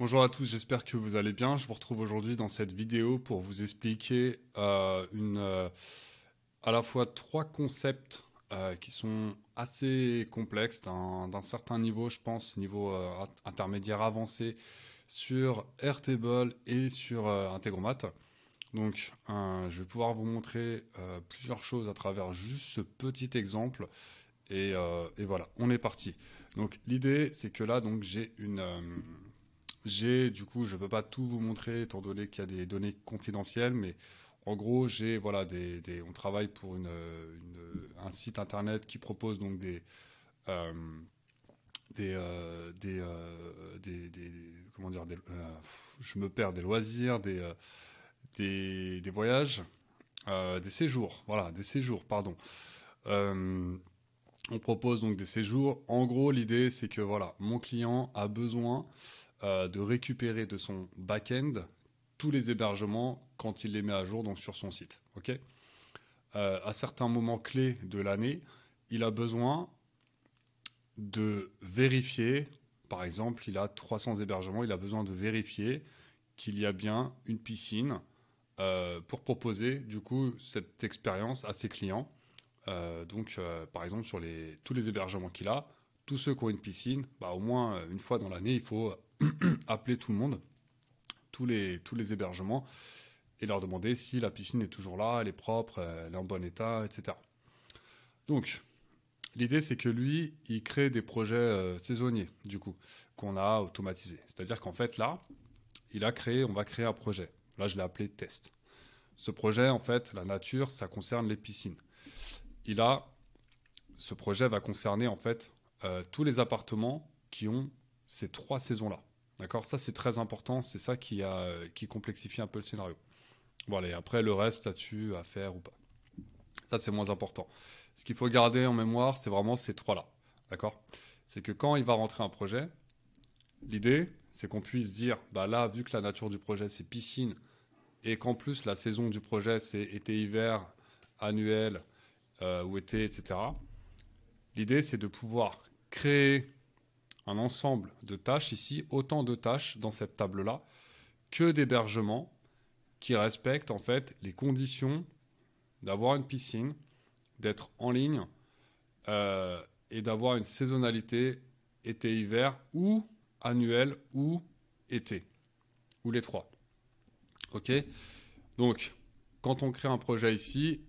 Bonjour à tous, j'espère que vous allez bien. Je vous retrouve aujourd'hui dans cette vidéo pour vous expliquer euh, une, euh, à la fois trois concepts euh, qui sont assez complexes d'un certain niveau, je pense, niveau intermédiaire avancé sur Airtable et sur Integromat. Donc, je vais pouvoir vous montrer plusieurs choses à travers juste ce petit exemple. Et, et voilà, on est parti. Donc, l'idée, c'est que là, donc, j'ai une j'ai, du coup, je ne peux pas tout vous montrer étant donné qu'il y a des données confidentielles, mais en gros, j'ai, voilà, des, on travaille pour un site internet qui propose donc des. Euh, euh, euh, comment dire, je me perds, des loisirs, des, des, voyages, des séjours, voilà, des séjours, pardon. on propose donc des séjours. En gros, l'idée, c'est que voilà, mon client a besoin euh, de récupérer de son back-end tous les hébergements quand il les met à jour donc sur son site. ok euh, à certains moments clés de l'année, il a besoin de vérifier, par exemple, il a 300 hébergements, il a besoin de vérifier qu'il y a bien une piscine euh, pour proposer du coup cette expérience à ses clients. donc, par exemple, sur les, tous les hébergements qu'il a, tous ceux qui ont une piscine, bah, au moins euh, une fois dans l'année, il faut euh, appeler tout le monde, tous les, tous les hébergements, et leur demander si la piscine est toujours là, elle est propre, euh, elle est en bon état, etc. Donc, l'idée, c'est que lui, il crée des projets saisonniers, du coup, qu'on a automatisés. C'est-à-dire qu'en fait, là, il a créé, on va créer un projet. Là, je l'ai appelé test. Ce projet, en fait, la nature, ça concerne les piscines. Il a, ce projet va concerner, en fait, euh, tous les appartements qui ont ces trois saisons-là. D'accord Ça, c'est très important. C'est ça qui, a, qui complexifie un peu le scénario. Voilà, et après, le reste as-tu à faire ou pas. Ça, c'est moins important. Ce qu'il faut garder en mémoire, c'est vraiment ces trois-là. D'accord C'est que quand il va rentrer un projet, l'idée, c'est qu'on puisse dire bah là, vu que la nature du projet, c'est piscine, et qu'en plus, la saison du projet, c'est été-hiver, annuel, euh, ou été, etc. L'idée, c'est de pouvoir créer un ensemble de tâches ici, autant de tâches dans cette table-là que d'hébergement qui respectent en fait les conditions d'avoir une piscine, d'être en ligne euh, et d'avoir une saisonnalité été-hiver ou annuel ou été, ou les trois. Ok Donc, quand on crée un projet ici,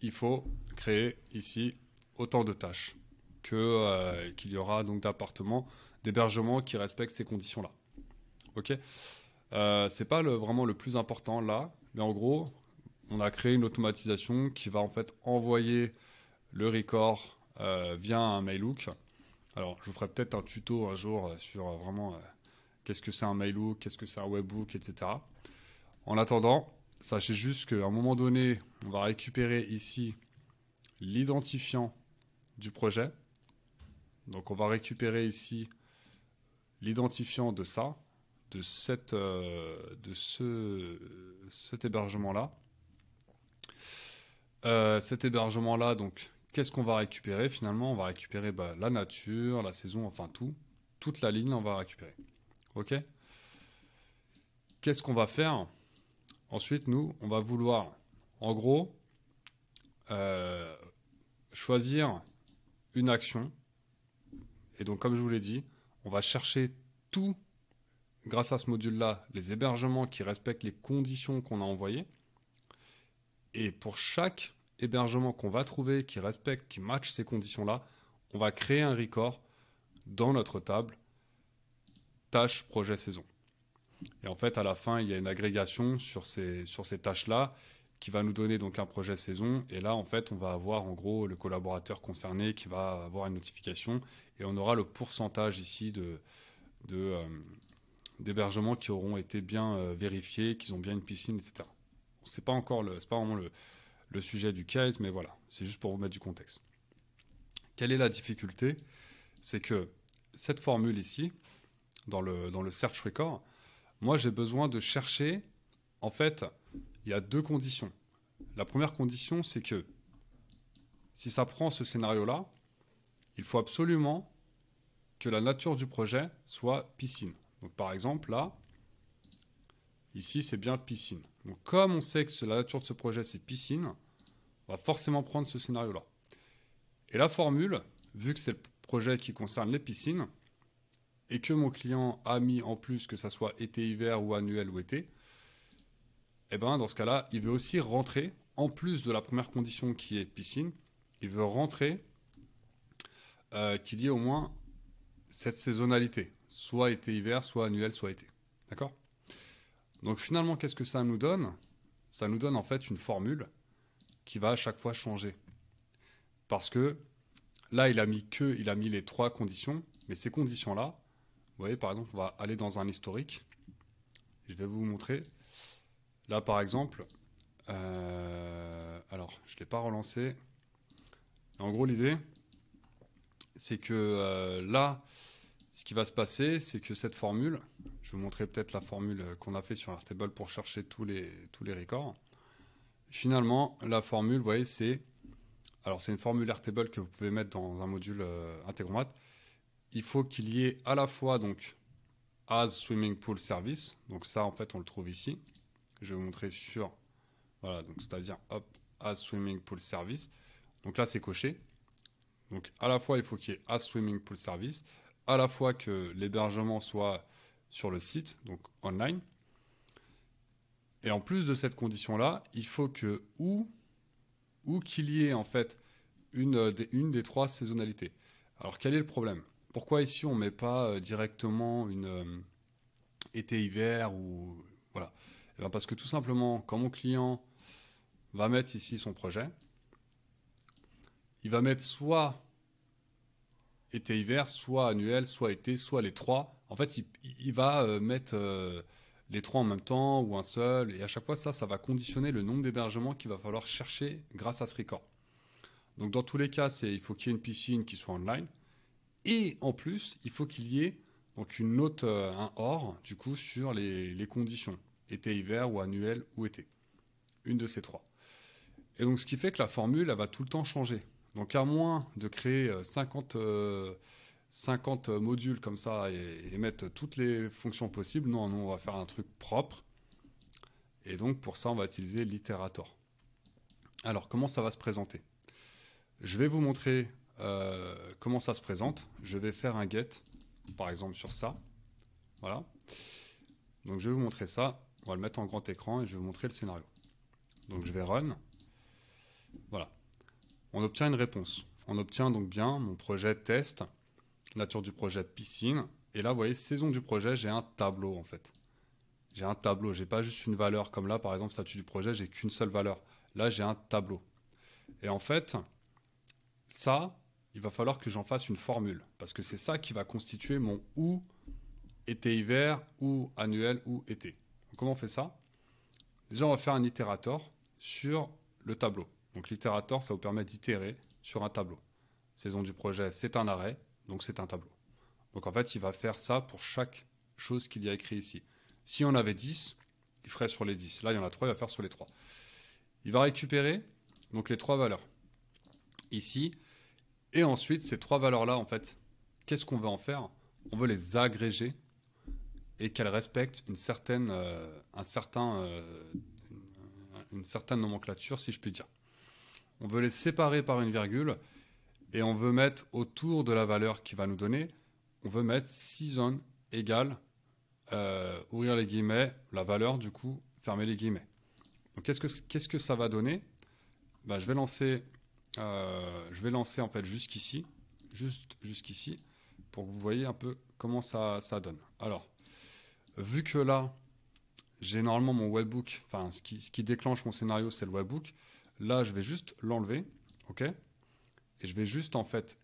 il faut créer ici autant de tâches. Euh, qu'il y aura donc d'appartements, d'hébergements qui respectent ces conditions-là. Ok euh, C'est pas le, vraiment le plus important là, mais en gros, on a créé une automatisation qui va en fait envoyer le record euh, via un mailhook. Alors, je vous ferai peut-être un tuto un jour euh, sur vraiment qu'est-ce que c'est un mailhook, qu'est-ce que c'est un webhook, etc. En attendant, sachez juste qu'à un moment donné, on va récupérer ici l'identifiant du projet. Donc on va récupérer ici l'identifiant de ça, de, cette, euh, de ce, cet hébergement-là. Euh, cet hébergement-là, donc, qu'est-ce qu'on va récupérer Finalement, on va récupérer bah, la nature, la saison, enfin tout. Toute la ligne, on va récupérer. OK Qu'est-ce qu'on va faire Ensuite, nous, on va vouloir, en gros, euh, choisir une action et donc, comme je vous l'ai dit, on va chercher tout, grâce à ce module-là, les hébergements qui respectent les conditions qu'on a envoyées. Et pour chaque hébergement qu'on va trouver, qui respecte, qui match ces conditions-là, on va créer un record dans notre table tâche, projet, saison. Et en fait, à la fin, il y a une agrégation sur ces, sur ces tâches-là qui va nous donner donc un projet saison. Et là, en fait, on va avoir en gros le collaborateur concerné qui va avoir une notification et on aura le pourcentage ici de, euh, d'hébergements qui auront été bien euh, vérifiés, qu'ils ont bien une piscine, etc. C'est pas encore pas vraiment le, sujet du case, mais voilà, c'est juste pour vous mettre du contexte. Quelle est la difficulté C'est que cette formule ici, dans le, dans le search record, moi j'ai besoin de chercher en fait il y a deux conditions. La première condition, c'est que si ça prend ce scénario-là, il faut absolument que la nature du projet soit piscine. Donc par exemple, là, ici, c'est bien piscine. Donc comme on sait que la nature de ce projet, c'est piscine, on va forcément prendre ce scénario-là. Et la formule, vu que c'est le projet qui concerne les piscines, et que mon client a mis en plus que ça soit été-hiver ou annuel ou été, eh ben, dans ce cas-là, il veut aussi rentrer, en plus de la première condition qui est piscine, il veut rentrer euh, qu'il y ait au moins cette saisonnalité, soit été-hiver, soit annuel, soit été. D'accord Donc finalement, qu'est-ce que ça nous donne Ça nous donne en fait une formule qui va à chaque fois changer. Parce que là, il a mis que, il a mis les trois conditions, mais ces conditions-là, vous voyez, par exemple, on va aller dans un historique. Je vais vous montrer. Là, par exemple, euh, alors, je ne l'ai pas relancé. En gros, l'idée, c'est que euh, là, ce qui va se passer, c'est que cette formule, je vous montrer peut-être la formule qu'on a fait sur Rtable pour chercher tous les, tous les records. Finalement, la formule, vous voyez, c'est. Alors, c'est une formule Rtable que vous pouvez mettre dans un module euh, Il faut qu'il y ait à la fois donc as swimming pool service, donc ça en fait on le trouve ici, je vais vous montrer sur, voilà, donc c'est-à-dire, hop, à Swimming Pool Service. Donc là, c'est coché. Donc à la fois, il faut qu'il y ait à Swimming Pool Service, à la fois que l'hébergement soit sur le site, donc online. Et en plus de cette condition-là, il faut que ou, qu'il y ait en fait une euh, des, une des trois saisonnalités. Alors quel est le problème Pourquoi ici on ne met pas euh, directement une euh, été-hiver ou voilà eh ben, parce que tout simplement, quand mon client va mettre ici son projet, il va mettre soit été-hiver, soit annuel, soit été, soit les trois. En fait, il, va euh, mettre euh, les trois en même temps ou un seul. Et à chaque fois, ça, ça va conditionner le nombre d'hébergements qu'il va falloir chercher grâce à ce record. Donc, dans tous les cas, il faut qu'il y ait une piscine qui soit online. Et en plus, il faut qu'il y ait donc une note, euh, un or, du coup, sur les conditions été-hiver ou annuel ou été. Une de ces trois. Et donc, ce qui fait que la formule, elle va tout le temps changer. Donc, à moins de créer 50, euh, 50 euh, modules comme ça et, mettre toutes les fonctions possibles, non, nous, on va faire un truc propre. Et donc, pour ça, on va utiliser l'itérator. Alors, comment ça va se présenter Je vais vous montrer euh, comment ça se présente. Je vais faire un get, par exemple, sur ça. Voilà. Donc, je vais vous montrer ça. On va le mettre en grand écran et je vais vous montrer le scénario. Donc je vais run. Voilà. On obtient une réponse. On obtient donc bien mon projet test, nature du projet piscine. Et là, vous voyez, saison du projet, j'ai un tableau en fait. J'ai un tableau, j'ai pas juste une valeur comme là, par exemple, statut du projet, j'ai qu'une seule valeur. Là, j'ai un tableau. Et en fait, ça, il va falloir que j'en fasse une formule, parce que c'est ça qui va constituer mon ou été-hiver, ou annuel, ou été. Comment on fait ça Déjà, on va faire un itérator sur le tableau. Donc l'itérator, ça vous permet d'itérer sur un tableau. Saison du projet, c'est un arrêt, donc c'est un tableau. Donc en fait, il va faire ça pour chaque chose qu'il y a écrit ici. Si on avait 10, il ferait sur les 10. Là, il y en a 3, il va faire sur les 3. Il va récupérer donc les 3 valeurs ici. Et ensuite, ces 3 valeurs-là, en fait, qu'est-ce qu'on veut en faire On veut les agréger et qu'elle respecte une certaine, euh, un certain, euh, une certaine nomenclature, si je puis dire. On veut les séparer par une virgule et on veut mettre autour de la valeur qui va nous donner, on veut mettre season égale, euh, ouvrir les guillemets, la valeur du coup, fermer les guillemets. Donc qu'est-ce que, que ça va donner bah, je, vais lancer, euh, je vais lancer en fait jusqu'ici, juste jusqu'ici, pour que vous voyez un peu comment ça, ça donne. Alors, vu que là, j'ai normalement mon webbook, enfin, ce qui, déclenche mon scénario, c'est le webbook. Là, je vais juste l'enlever, Et je vais juste, en fait,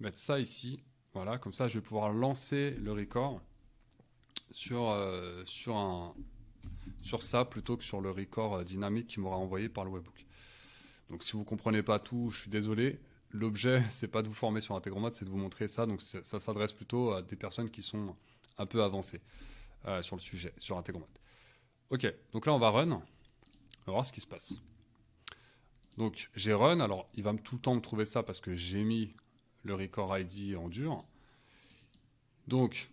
mettre ça ici. Voilà, comme ça, je vais pouvoir lancer le record sur, euh, sur, ça plutôt que sur le record euh, dynamique qui m'aura envoyé par le webbook. Donc, si vous ne comprenez pas tout, je suis désolé. L'objet, c'est pas de vous former sur Integromat, c'est de vous montrer ça. Donc, ça s'adresse plutôt à des personnes qui sont un peu avancées. Euh, sur le sujet, sur Integromat. Ok, donc là on va run, on va voir ce qui se passe. Donc j'ai run, alors il va tout le temps me trouver ça parce que j'ai mis le record ID en dur. Donc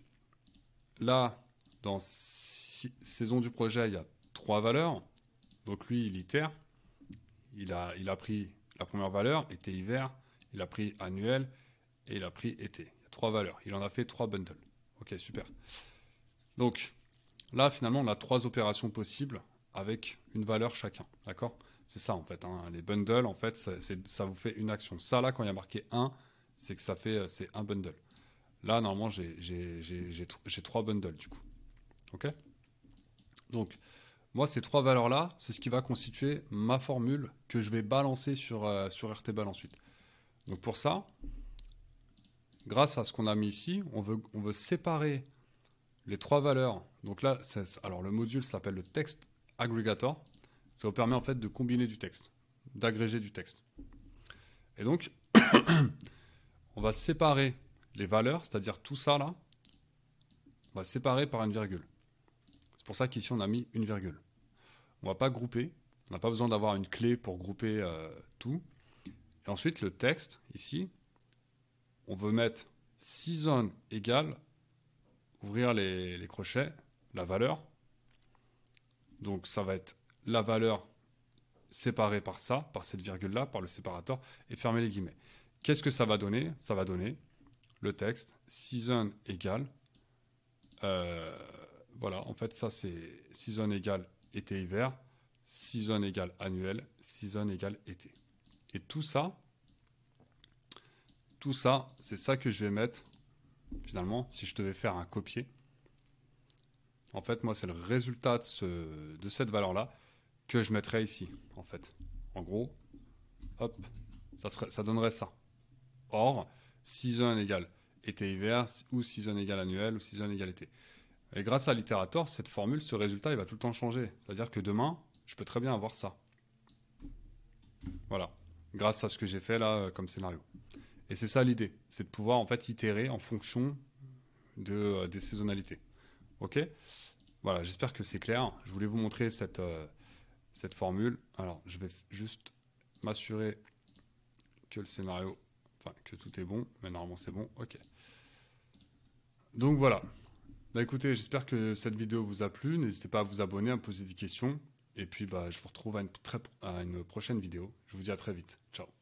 là, dans saison du projet, il y a trois valeurs. Donc lui, il itère. Il a, il a pris la première valeur, été-hiver, il a pris annuel et il a pris été. trois valeurs. Il en a fait trois bundles. Ok, super. Donc là, finalement, on a trois opérations possibles avec une valeur chacun. D'accord C'est ça en fait. Hein. Les bundles, en fait, ça, vous fait une action. Ça là, quand il y a marqué 1, c'est que ça fait euh, c'est un bundle. Là, normalement, j'ai trois bundles du coup. OK Donc, moi, ces trois valeurs-là, c'est ce qui va constituer ma formule que je vais balancer sur, euh, sur RTBAL ensuite. Donc pour ça, grâce à ce qu'on a mis ici, on veut, on veut séparer les trois valeurs. Donc là, alors le module s'appelle le text aggregator. Ça vous permet en fait de combiner du texte, d'agréger du texte. Et donc, on va séparer les valeurs, c'est-à-dire tout ça là, on va séparer par une virgule. C'est pour ça qu'ici on a mis une virgule. On ne va pas grouper, on n'a pas besoin d'avoir une clé pour grouper euh, tout. Et ensuite, le texte, ici, on veut mettre season égale ouvrir les, crochets, la valeur. Donc ça va être la valeur séparée par ça, par cette virgule-là, par le séparateur, et fermer les guillemets. Qu'est-ce que ça va donner Ça va donner le texte season égale. Euh, voilà, en fait, ça c'est season égale été-hiver, season égale annuel, season égale été. Et tout ça, tout ça, c'est ça que je vais mettre finalement, si je devais faire un copier, en fait, moi, c'est le résultat de, ce, de cette valeur-là que je mettrais ici, en fait. En gros, hop, ça, ça donnerait ça. Or, season égale été-hiver, ou season égale annuel, ou season égale été. Et grâce à l'itérator, cette formule, ce résultat, il va tout le temps changer. C'est-à-dire que demain, je peux très bien avoir ça. Voilà, grâce à ce que j'ai fait là euh, comme scénario. Et c'est ça l'idée, c'est de pouvoir en fait itérer en fonction de, euh, des saisonnalités. Ok Voilà, j'espère que c'est clair. Je voulais vous montrer cette, euh, cette formule. Alors, je vais juste m'assurer que le scénario, enfin que tout est bon, mais normalement c'est bon. Ok. Donc voilà. Bah, écoutez, j'espère que cette vidéo vous a plu. N'hésitez pas à vous abonner, à me poser des questions. Et puis bah, je vous retrouve à une, très, à une prochaine vidéo. Je vous dis à très vite. Ciao.